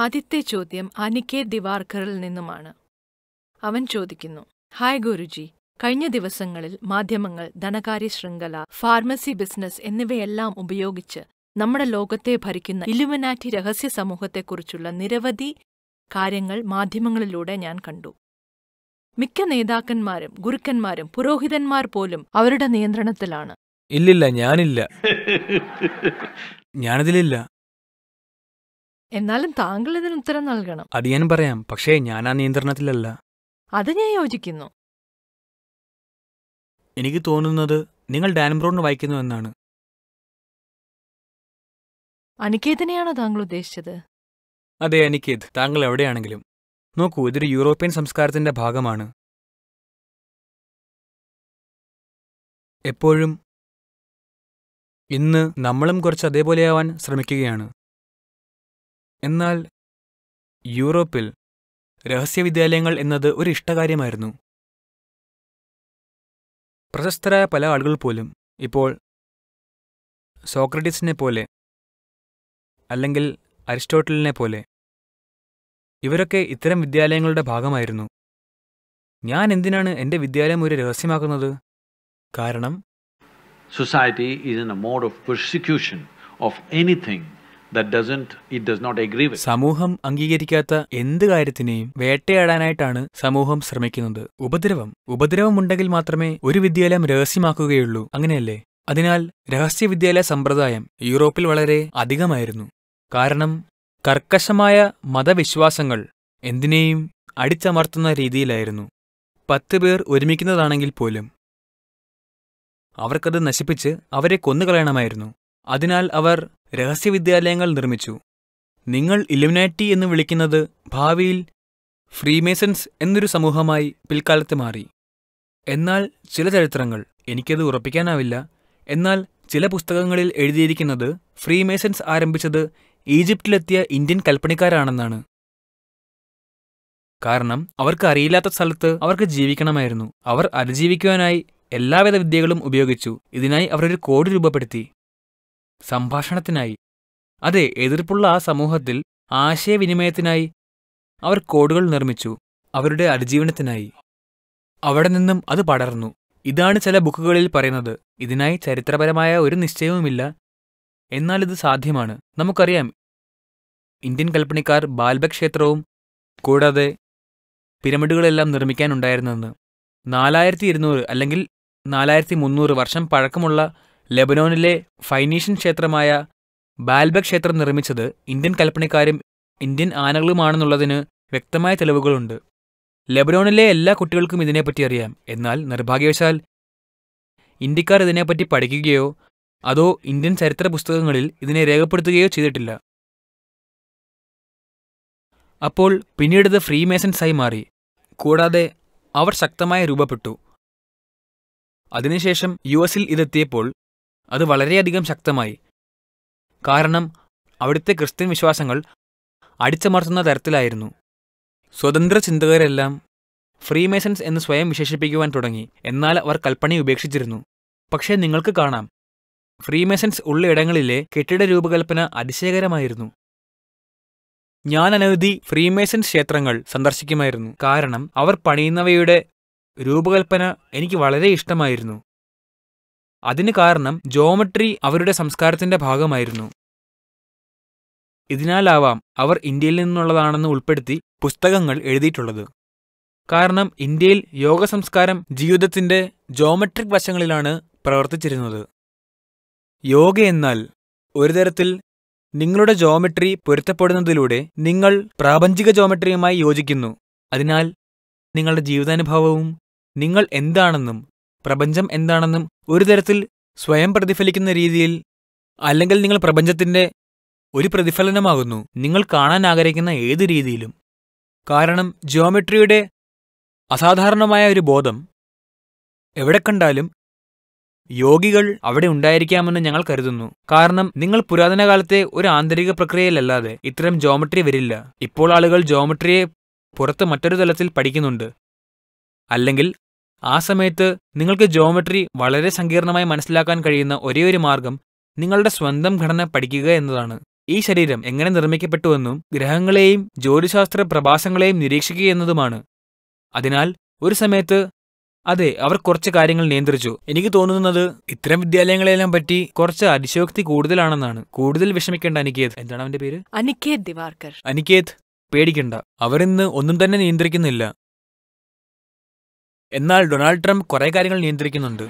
ആദ്യത്തെ ചോദ്യം അനിക്കേത് ദിവാർക്കറിൽ നിന്നുമാണ് അവൻ ചോദിക്കുന്നു ഹായ് ഗുരുജി കഴിഞ്ഞ ദിവസങ്ങളിൽ മാധ്യമങ്ങൾ ധനകാര്യ ശൃംഖല ഫാർമസി ബിസിനസ് എന്നിവയെല്ലാം ഉപയോഗിച്ച് നമ്മുടെ ലോകത്തെ ഭരിക്കുന്ന ഇലുമിനാറ്റി രഹസ്യ സമൂഹത്തെക്കുറിച്ചുള്ള നിരവധി കാര്യങ്ങൾ മാധ്യമങ്ങളിലൂടെ ഞാൻ കണ്ടു മിക്ക നേതാക്കന്മാരും ഗുരുക്കന്മാരും പുരോഹിതന്മാർ പോലും അവരുടെ നിയന്ത്രണത്തിലാണ് ഇല്ലില്ല ഞാനില്ല ഞാനതിലില്ല എന്നാലും താങ്കൾ ഇതിന് ഉത്തരം നൽകണം അത് ഞാൻ പറയാം പക്ഷേ ഞാൻ ആ നിയന്ത്രണത്തിലല്ല അത് ഞാൻ യോജിക്കുന്നു എനിക്ക് തോന്നുന്നത് നിങ്ങൾ ഡാൻബ്രോണിന് വായിക്കുന്നു എന്നാണ് അനിക്കേതിനെയാണോ താങ്കൾ ഉദ്ദേശിച്ചത് അതെ അനിക്കേത് താങ്കൾ എവിടെയാണെങ്കിലും നോക്കൂ ഇതൊരു യൂറോപ്യൻ സംസ്കാരത്തിന്റെ ഭാഗമാണ് എപ്പോഴും ഇന്ന് നമ്മളും കുറച്ച് അതേപോലെയാവാൻ ശ്രമിക്കുകയാണ് എന്നാൽ യൂറോപ്പിൽ രഹസ്യവിദ്യാലയങ്ങൾ എന്നത് ഒരു ഇഷ്ടകാര്യമായിരുന്നു പ്രശസ്തരായ പല ആളുകൾ പോലും ഇപ്പോൾ സോക്രട്ടീസിനെ പോലെ അല്ലെങ്കിൽ അരിസ്റ്റോട്ടലിനെ പോലെ ഇവരൊക്കെ ഇത്തരം വിദ്യാലയങ്ങളുടെ ഭാഗമായിരുന്നു ഞാൻ എന്തിനാണ് എൻ്റെ വിദ്യാലയം ഒരു രഹസ്യമാക്കുന്നത് കാരണം society is a mode of persecution of anything സമൂഹം അംഗീകരിക്കാത്ത എന്ത് കാര്യത്തിനെയും വേട്ടയാടാനായിട്ടാണ് സമൂഹം ശ്രമിക്കുന്നത് ഉപദ്രവം ഉപദ്രവമുണ്ടെങ്കിൽ മാത്രമേ ഒരു വിദ്യാലയം രഹസ്യമാക്കുകയുള്ളൂ അങ്ങനെയല്ലേ അതിനാൽ രഹസ്യ വിദ്യാലയ സമ്പ്രദായം യൂറോപ്പിൽ വളരെ അധികമായിരുന്നു കാരണം കർക്കശമായ മതവിശ്വാസങ്ങൾ എന്തിനേയും അടിച്ചമർത്തുന്ന രീതിയിലായിരുന്നു പത്ത് പേർ ഒരുമിക്കുന്നതാണെങ്കിൽ പോലും അവർക്കത് നശിപ്പിച്ച് അവരെ കൊന്നുകളയണമായിരുന്നു അതിനാൽ അവർ രഹസ്യവിദ്യാലയങ്ങൾ നിർമ്മിച്ചു നിങ്ങൾ ഇലുമിനാറ്റി എന്ന് വിളിക്കുന്നത് ഭാവിയിൽ ഫ്രീമേസൺസ് എന്നൊരു സമൂഹമായി പിൽക്കാലത്ത് മാറി എന്നാൽ ചില ചരിത്രങ്ങൾ എനിക്കത് ഉറപ്പിക്കാനാവില്ല എന്നാൽ ചില പുസ്തകങ്ങളിൽ എഴുതിയിരിക്കുന്നത് ഫ്രീമേസൺസ് ആരംഭിച്ചത് ഈജിപ്തിലെത്തിയ ഇന്ത്യൻ കൽപ്പണിക്കാരാണെന്നാണ് കാരണം അവർക്ക് അറിയില്ലാത്ത സ്ഥലത്ത് അവർക്ക് ജീവിക്കണമായിരുന്നു അവർ അതിജീവിക്കുവാനായി എല്ലാവിധ വിദ്യകളും ഉപയോഗിച്ചു ഇതിനായി അവർ ഒരു കോഡ് രൂപപ്പെടുത്തി സംഭാഷണത്തിനായി അതെ എതിർപ്പുള്ള ആ സമൂഹത്തിൽ ആശയവിനിമയത്തിനായി അവർ കോഡുകൾ നിർമ്മിച്ചു അവരുടെ അതിജീവനത്തിനായി അവിടെ നിന്നും അത് പടർന്നു ഇതാണ് ചില ബുക്കുകളിൽ പറയുന്നത് ഇതിനായി ചരിത്രപരമായ ഒരു നിശ്ചയവുമില്ല എന്നാൽ ഇത് സാധ്യമാണ് നമുക്കറിയാം ഇന്ത്യൻ കൽപ്പണിക്കാർ ബാൽബക് ക്ഷേത്രവും കൂടാതെ പിരമിഡുകളെല്ലാം നിർമ്മിക്കാനുണ്ടായിരുന്നെന്ന് നാലായിരത്തി ഇരുന്നൂറ് അല്ലെങ്കിൽ നാലായിരത്തി മുന്നൂറ് വർഷം പഴക്കമുള്ള ലെബനോനിലെ ഫൈനീഷ്യൻ ക്ഷേത്രമായ ബാൽബക് ക്ഷേത്രം നിർമ്മിച്ചത് ഇന്ത്യൻ കൽപ്പണിക്കാരും ഇന്ത്യൻ ആനകളുമാണെന്നുള്ളതിന് വ്യക്തമായ തെളിവുകളുണ്ട് ലെബനോണിലെ എല്ലാ കുട്ടികൾക്കും ഇതിനെപ്പറ്റി അറിയാം എന്നാൽ നിർഭാഗ്യവശാൽ ഇന്ത്യക്കാർ ഇതിനെപ്പറ്റി പഠിക്കുകയോ അതോ ഇന്ത്യൻ ചരിത്ര പുസ്തകങ്ങളിൽ ഇതിനെ രേഖപ്പെടുത്തുകയോ ചെയ്തിട്ടില്ല അപ്പോൾ പിന്നീടത് ഫ്രീമേസൺസായി മാറി കൂടാതെ അവർ ശക്തമായി രൂപപ്പെട്ടു അതിനുശേഷം യു എസിൽ ഇതെത്തിയപ്പോൾ അത് വളരെയധികം ശക്തമായി കാരണം അവിടുത്തെ ക്രിസ്ത്യൻ വിശ്വാസങ്ങൾ അടിച്ചമർത്തുന്ന തരത്തിലായിരുന്നു സ്വതന്ത്ര ചിന്തകരെല്ലാം ഫ്രീമേസൻസ് എന്ന് സ്വയം വിശേഷിപ്പിക്കുവാൻ തുടങ്ങി എന്നാൽ അവർ കൽപ്പനയെ ഉപേക്ഷിച്ചിരുന്നു പക്ഷേ നിങ്ങൾക്ക് കാണാം ഉള്ള ഇടങ്ങളിലെ കെട്ടിട രൂപകൽപ്പന അതിശയകരമായിരുന്നു ഞാൻ അനവധി ഫ്രീമേസൺസ് ക്ഷേത്രങ്ങൾ സന്ദർശിക്കുമായിരുന്നു കാരണം അവർ പണിയുന്നവയുടെ രൂപകൽപ്പന എനിക്ക് വളരെ ഇഷ്ടമായിരുന്നു അതിന് കാരണം ജോമട്രി അവരുടെ സംസ്കാരത്തിന്റെ ഭാഗമായിരുന്നു ഇതിനാലാവാം അവർ ഇന്ത്യയിൽ നിന്നുള്ളതാണെന്ന് ഉൾപ്പെടുത്തി പുസ്തകങ്ങൾ എഴുതിയിട്ടുള്ളത് കാരണം ഇന്ത്യയിൽ യോഗ സംസ്കാരം ജീവിതത്തിന്റെ ജോമെട്രിക് വശങ്ങളിലാണ് പ്രവർത്തിച്ചിരുന്നത് യോഗ എന്നാൽ ഒരു തരത്തിൽ നിങ്ങളുടെ ജോമെട്രി പൊരുത്തപ്പെടുന്നതിലൂടെ നിങ്ങൾ പ്രാപഞ്ചിക ജോമെട്രിയുമായി യോജിക്കുന്നു അതിനാൽ നിങ്ങളുടെ ജീവിതാനുഭവവും നിങ്ങൾ എന്താണെന്നും പ്രപഞ്ചം എന്താണെന്നും ഒരു തരത്തിൽ സ്വയം പ്രതിഫലിക്കുന്ന രീതിയിൽ അല്ലെങ്കിൽ നിങ്ങൾ പ്രപഞ്ചത്തിൻ്റെ ഒരു പ്രതിഫലനമാകുന്നു നിങ്ങൾ കാണാൻ ആഗ്രഹിക്കുന്ന ഏത് രീതിയിലും കാരണം ജിയോമെട്രിയുടെ അസാധാരണമായ ഒരു ബോധം എവിടെ കണ്ടാലും യോഗികൾ അവിടെ ഉണ്ടായിരിക്കാമെന്ന് ഞങ്ങൾ കരുതുന്നു കാരണം നിങ്ങൾ പുരാതന കാലത്തെ ഒരു ആന്തരിക പ്രക്രിയയിലല്ലാതെ ഇത്തരം ജോമട്രി വരില്ല ഇപ്പോൾ ആളുകൾ ജോമട്രിയെ പുറത്ത് മറ്റൊരു തലത്തിൽ പഠിക്കുന്നുണ്ട് അല്ലെങ്കിൽ ആ സമയത്ത് നിങ്ങൾക്ക് ജോമെട്രി വളരെ സങ്കീർണമായി മനസ്സിലാക്കാൻ കഴിയുന്ന ഒരേയൊരു മാർഗം നിങ്ങളുടെ സ്വന്തം ഘടന പഠിക്കുക എന്നതാണ് ഈ ശരീരം എങ്ങനെ നിർമ്മിക്കപ്പെട്ടുവെന്നും ഗ്രഹങ്ങളെയും ജ്യോതിശാസ്ത്ര പ്രഭാസങ്ങളെയും നിരീക്ഷിക്കുക എന്നതുമാണ് അതിനാൽ ഒരു സമയത്ത് അതെ അവർ കുറച്ച് കാര്യങ്ങൾ നിയന്ത്രിച്ചു എനിക്ക് തോന്നുന്നത് ഇത്തരം വിദ്യാലയങ്ങളെല്ലാം പറ്റി കുറച്ച് അതിശോക്തി കൂടുതലാണെന്നാണ് കൂടുതൽ വിഷമിക്കേണ്ട അനിക്കേത് എന്താണ് അവന്റെ പേര് അനികേത് ദിവാർക്കർ അനികേത് പേടിക്കണ്ട അവരിന്ന് ഒന്നും തന്നെ നിയന്ത്രിക്കുന്നില്ല എന്നാൽ ഡൊണാൾഡ് ട്രംപ് കുറേ കാര്യങ്ങൾ നിയന്ത്രിക്കുന്നുണ്ട്